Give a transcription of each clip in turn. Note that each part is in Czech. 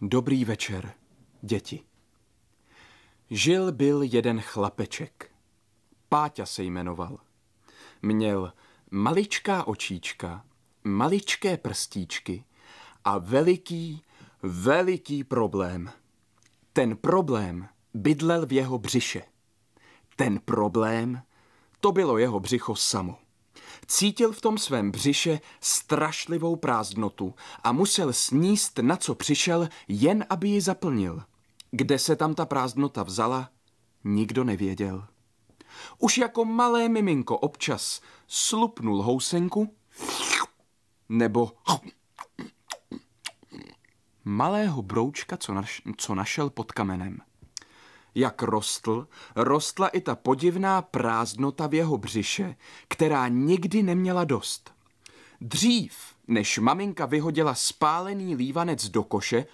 Dobrý večer, děti. Žil byl jeden chlapeček. Páťa se jmenoval. Měl maličká očíčka, maličké prstíčky a veliký, veliký problém. Ten problém bydlel v jeho břiše. Ten problém, to bylo jeho břicho samo. Cítil v tom svém břiše strašlivou prázdnotu a musel sníst, na co přišel, jen aby ji zaplnil. Kde se tam ta prázdnota vzala, nikdo nevěděl. Už jako malé miminko občas slupnul housenku nebo malého broučka, co, naš, co našel pod kamenem. Jak rostl, rostla i ta podivná prázdnota v jeho břiše, která nikdy neměla dost. Dřív, než maminka vyhodila spálený lívanec do koše,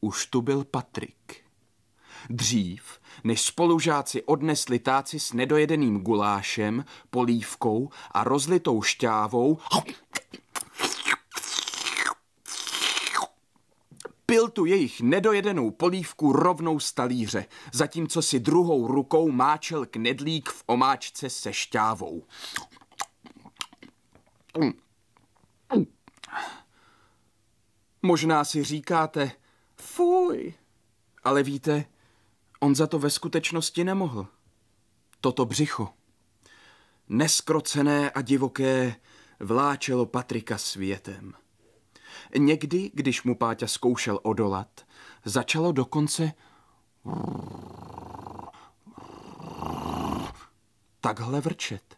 už tu byl Patrik. Dřív, než spolužáci odnesli táci s nedojedeným gulášem, polívkou a rozlitou šťávou, tu jejich nedojedenou polívku rovnou z talíře, zatímco si druhou rukou máčel knedlík v omáčce se šťávou. Možná si říkáte, fuj, ale víte, on za to ve skutečnosti nemohl. Toto břicho, neskrocené a divoké, vláčelo Patrika světem. Někdy, když mu Páťa zkoušel odolat, začalo dokonce takhle vrčet.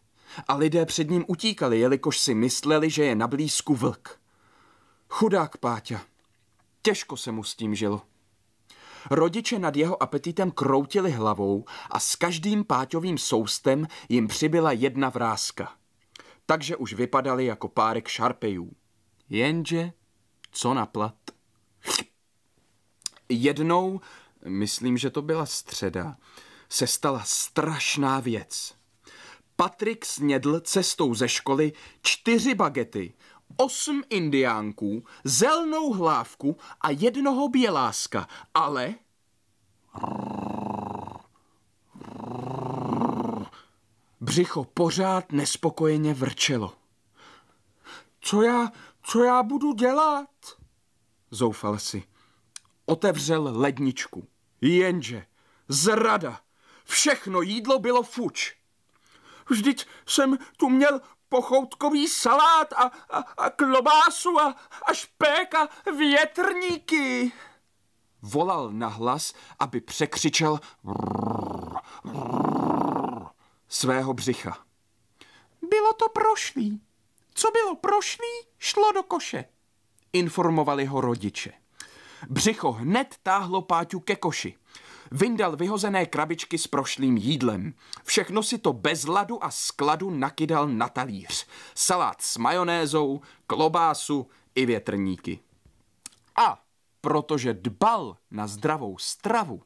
A lidé před ním utíkali, jelikož si mysleli, že je na blízku vlk. Chudák Páťa. Těžko se mu s tím žilo. Rodiče nad jeho apetitem kroutili hlavou a s každým páťovým soustem jim přibyla jedna vrázka. Takže už vypadali jako párek šarpejů. Jenže co na plat. Jednou, myslím, že to byla středa, se stala strašná věc. Patrik snědl cestou ze školy čtyři bagety, osm indiánků, zelnou hlávku a jednoho běláska, ale... Břicho pořád nespokojeně vrčelo. Co já, co já budu dělat? Zoufal si. Otevřel ledničku. Jenže zrada. Všechno jídlo bylo fuč. Vždyť jsem tu měl pochoutkový salát a, a, a klobásu a, a špék a větrníky. Volal na hlas, aby překřičel svého břicha. Bylo to prošlý. Co bylo prošlý, šlo do koše, informovali ho rodiče. Břicho hned táhlo Páťu ke koši. Vyndal vyhozené krabičky s prošlým jídlem. Všechno si to bez ladu a skladu nakydal na talíř. Salát s majonézou, klobásu i větrníky. A protože dbal na zdravou stravu,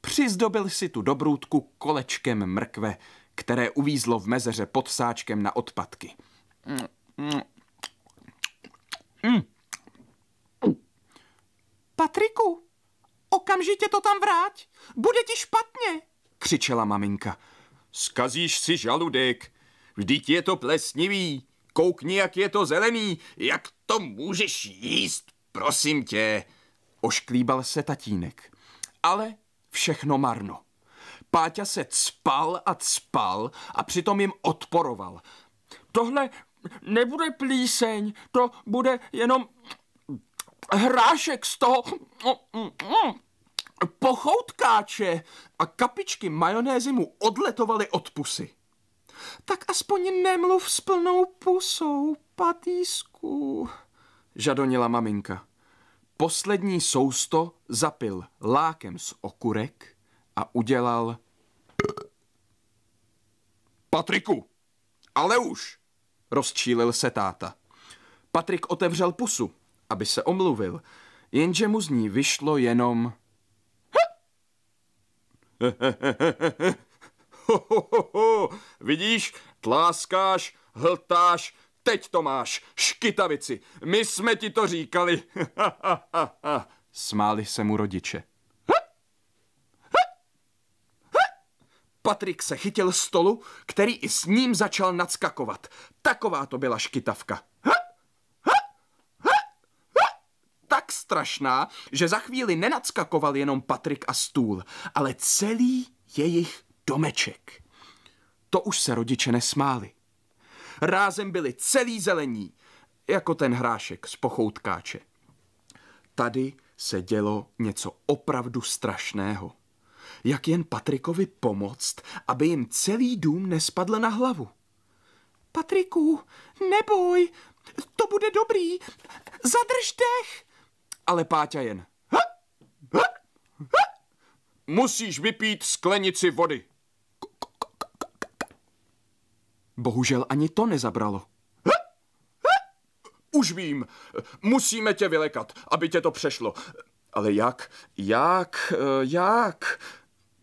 přizdobil si tu dobrůdku kolečkem mrkve, které uvízlo v mezeře pod sáčkem na odpadky. Mm. Patriku, okamžitě to tam vrát? bude ti špatně, křičela maminka. Skazíš si žaludek, vždyť je to plesnivý, koukni, jak je to zelený, jak to můžeš jíst, prosím tě. Ošklíbal se tatínek, ale všechno marno. Páťa se cpal a cpal a přitom jim odporoval. Tohle nebude plíseň, to bude jenom hrášek z toho mm, mm, mm, pochoutkáče a kapičky majonézy mu odletovaly od pusy. Tak aspoň nemluv s plnou pusou, patýsku, žadonila maminka. Poslední sousto zapil lákem z okurek a udělal... Patriku, ale už! rozčílil se táta. Patrik otevřel pusu, aby se omluvil, jenže mu z ní vyšlo jenom... ho, ho, ho, ho. Vidíš, tláskáš, hltáš, teď to máš, škytavici, my jsme ti to říkali. Smáli se mu rodiče. Patrik se chytil stolu, který i s ním začal nadskakovat. Taková to byla škytavka. Tak strašná, že za chvíli nenadskakoval jenom Patrik a stůl, ale celý jejich domeček. To už se rodiče nesmáli. Rázem byli celý zelení, jako ten hrášek z pochoutkáče. Tady se dělo něco opravdu strašného jak jen Patrikovi pomoct, aby jim celý dům nespadl na hlavu. Patriku, neboj, to bude dobrý, zadrž dech. Ale Páťa jen. Musíš vypít sklenici vody. Bohužel ani to nezabralo. Už vím, musíme tě vylekat, aby tě to přešlo. Ale jak, jak, jak?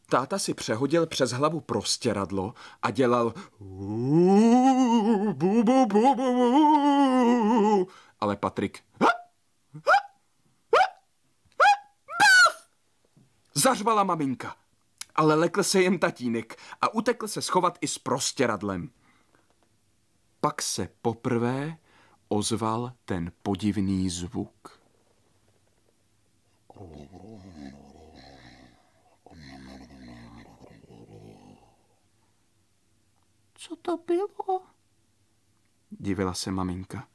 Táta si přehodil přes hlavu prostěradlo a dělal ale Patrik Zařvala maminka, ale lekl se jen tatínek a utekl se schovat i s prostěradlem. Pak se poprvé ozval ten podivný zvuk. Oh. Co to bylo? Divila se maminka.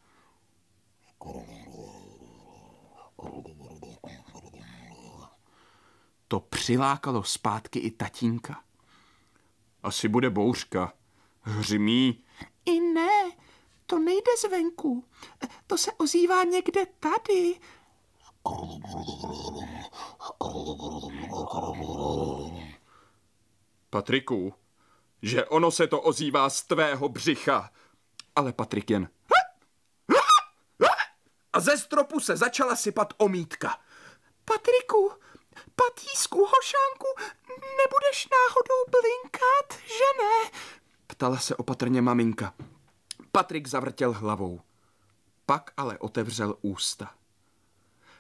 To přilákalo zpátky i tatínka. Asi bude bouřka. Hřmí. I ne, to nejde zvenku. To se ozývá někde tady. Patriku, že ono se to ozývá z tvého břicha. Ale Patrik jen... A ze stropu se začala sypat omítka. Patriku, Patísku, hošánku, nebudeš náhodou blinkat, že ne? Ptala se opatrně maminka. Patrik zavrtěl hlavou. Pak ale otevřel ústa.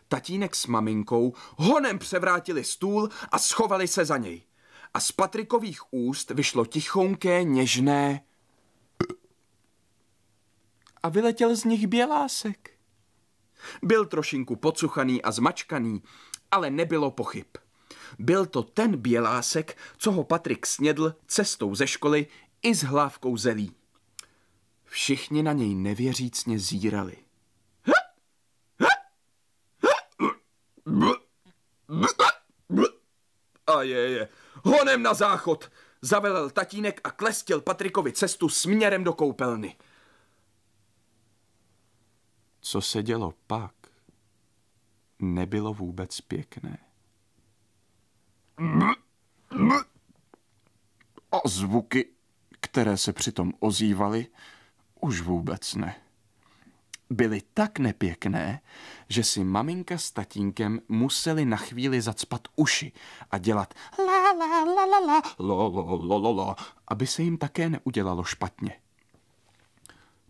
Tatínek s maminkou honem převrátili stůl a schovali se za něj a z Patrikových úst vyšlo tichonké, něžné a vyletěl z nich bělásek. Byl trošinku pocuchaný a zmačkaný, ale nebylo pochyb. Byl to ten bělásek, co ho Patrik snědl cestou ze školy i s hlávkou zelí. Všichni na něj nevěřícně zírali. A je, je, Honem na záchod! Zavelel tatínek a klestil Patrikovi cestu směrem do koupelny. Co se dělo pak, nebylo vůbec pěkné. A zvuky, které se přitom ozývaly, už vůbec ne byly tak nepěkné, že si maminka s tatínkem museli na chvíli zacpat uši a dělat la la la la la lo lo lo lo lo, aby se jim také neudělalo špatně.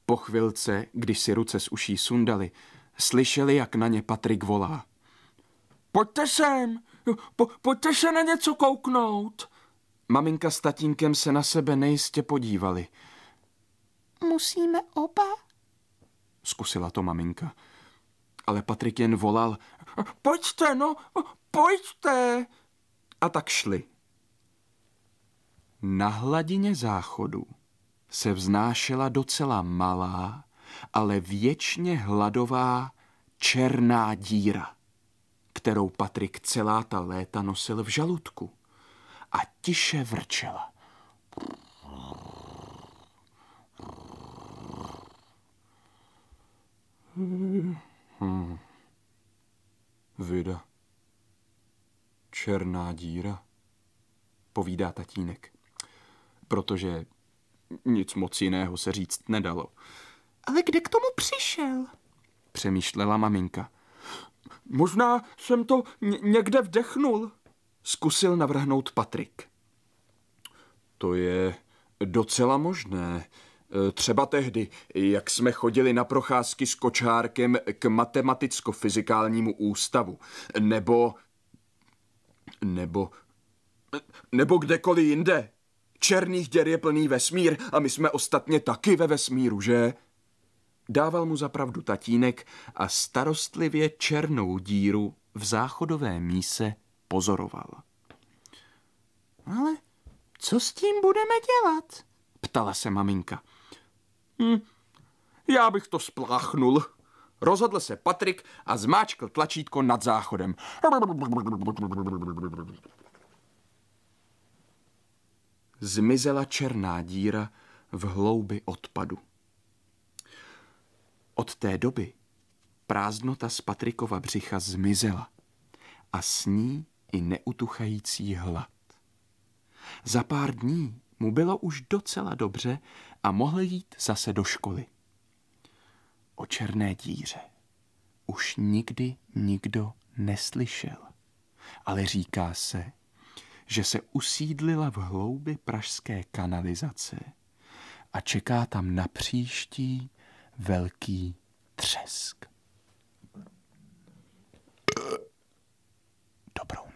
Po chvilce, když si ruce z uší sundali, slyšeli, jak na ně Patrik volá. Pojďte sem, po, pojďte se na něco kouknout. Maminka s tatínkem se na sebe nejistě podívali. Musíme oba zkusila to maminka. Ale Patrik jen volal, pojďte no, pojďte! A tak šli. Na hladině záchodu se vznášela docela malá, ale věčně hladová černá díra, kterou Patrik celá ta léta nosil v žaludku a tiše vrčela. Hmm. Vida. Černá díra, povídá tatínek. Protože nic moc jiného se říct nedalo. Ale kde k tomu přišel? Přemýšlela maminka. Možná jsem to někde vdechnul, zkusil navrhnout Patrik. To je docela možné, Eh, třeba tehdy, jak jsme chodili na procházky s kočárkem k matematicko-fyzikálnímu ústavu. Nebo... Nebo... Nebo kdekoliv jinde. Černých děr je plný vesmír a my jsme ostatně taky ve vesmíru, že? Dával mu zapravdu tatínek a starostlivě černou díru v záchodové míse pozoroval. Ale co s tím budeme dělat? Ptala se maminka. Hm, já bych to spláchnul. Rozhodl se Patrik a zmáčkl tlačítko nad záchodem. Zmizela černá díra v hloubi odpadu. Od té doby prázdnota z Patrikova břicha zmizela a s ní i neutuchající hlad. Za pár dní mu bylo už docela dobře a mohl jít zase do školy. O černé díře už nikdy nikdo neslyšel, ale říká se, že se usídlila v hloubi pražské kanalizace a čeká tam na příští velký třesk. Dobrou